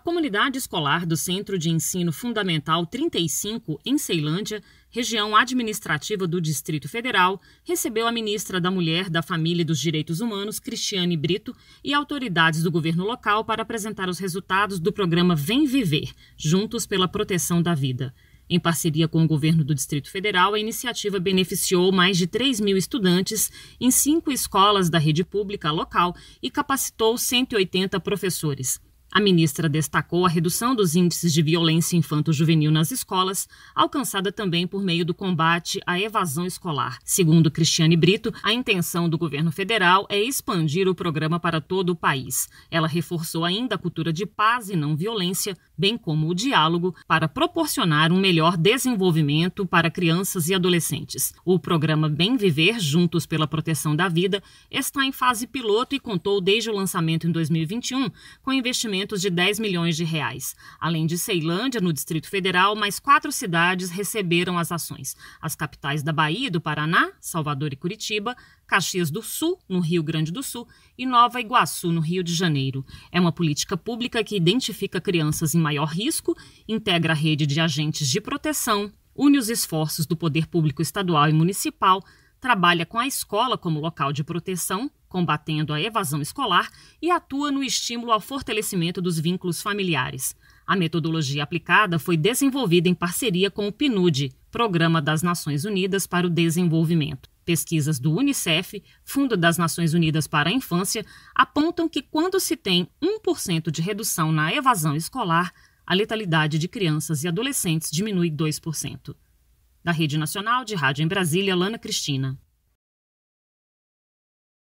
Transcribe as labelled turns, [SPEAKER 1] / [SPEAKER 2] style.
[SPEAKER 1] A comunidade escolar do Centro de Ensino Fundamental 35, em Ceilândia, região administrativa do Distrito Federal, recebeu a ministra da Mulher, da Família e dos Direitos Humanos, Cristiane Brito, e autoridades do governo local para apresentar os resultados do programa Vem Viver Juntos pela Proteção da Vida. Em parceria com o governo do Distrito Federal, a iniciativa beneficiou mais de 3 mil estudantes em cinco escolas da rede pública local e capacitou 180 professores. A ministra destacou a redução dos índices de violência infanto-juvenil nas escolas, alcançada também por meio do combate à evasão escolar. Segundo Cristiane Brito, a intenção do governo federal é expandir o programa para todo o país. Ela reforçou ainda a cultura de paz e não violência, bem como o diálogo, para proporcionar um melhor desenvolvimento para crianças e adolescentes. O programa Bem Viver Juntos pela Proteção da Vida está em fase piloto e contou desde o lançamento em 2021 com investimentos investimentos de 10 milhões de reais. Além de Ceilândia, no Distrito Federal, mais quatro cidades receberam as ações: as capitais da Bahia e do Paraná, Salvador e Curitiba, Caxias do Sul, no Rio Grande do Sul, e Nova Iguaçu, no Rio de Janeiro. É uma política pública que identifica crianças em maior risco, integra a rede de agentes de proteção, une os esforços do poder público estadual e municipal, trabalha com a escola como local de proteção combatendo a evasão escolar e atua no estímulo ao fortalecimento dos vínculos familiares. A metodologia aplicada foi desenvolvida em parceria com o PNUD, Programa das Nações Unidas para o Desenvolvimento. Pesquisas do Unicef, Fundo das Nações Unidas para a Infância, apontam que quando se tem 1% de redução na evasão escolar, a letalidade de crianças e adolescentes diminui 2%. Da Rede Nacional de Rádio em Brasília, Lana Cristina.